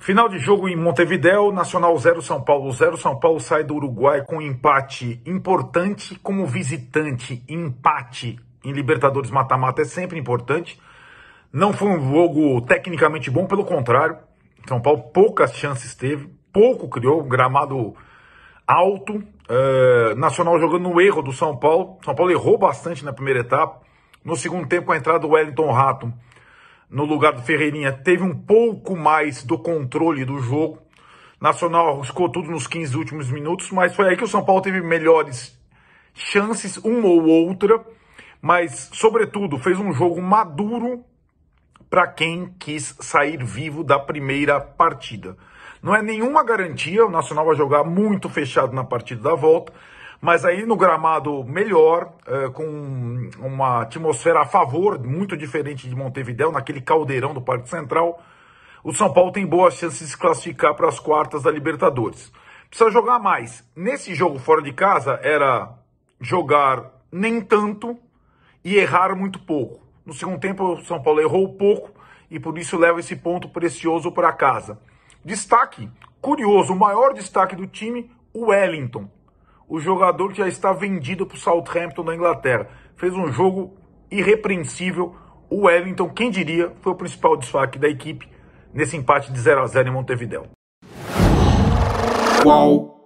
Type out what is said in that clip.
Final de jogo em Montevidéu, Nacional 0 São Paulo 0. São Paulo sai do Uruguai com empate importante como visitante. Empate em Libertadores mata-mata é sempre importante. Não foi um jogo tecnicamente bom, pelo contrário. São Paulo poucas chances teve, pouco criou, um gramado alto. Eh, Nacional jogando no erro do São Paulo. São Paulo errou bastante na primeira etapa. No segundo tempo, com a entrada do Wellington Rato no lugar do Ferreirinha, teve um pouco mais do controle do jogo. Nacional arriscou tudo nos 15 últimos minutos, mas foi aí que o São Paulo teve melhores chances, uma ou outra, mas, sobretudo, fez um jogo maduro para quem quis sair vivo da primeira partida. Não é nenhuma garantia, o Nacional vai jogar muito fechado na partida da volta, mas aí no gramado melhor, é, com uma atmosfera a favor, muito diferente de Montevidéu, naquele caldeirão do Parque Central, o São Paulo tem boas chances de se classificar para as quartas da Libertadores. Precisa jogar mais. Nesse jogo fora de casa era jogar nem tanto e errar muito pouco. No segundo tempo, o São Paulo errou pouco e por isso leva esse ponto precioso para casa. Destaque curioso, o maior destaque do time, o Wellington o jogador que já está vendido para o Southampton da Inglaterra. Fez um jogo irrepreensível. O Wellington, quem diria, foi o principal destaque da equipe nesse empate de 0 a 0 em Montevideo. Qual?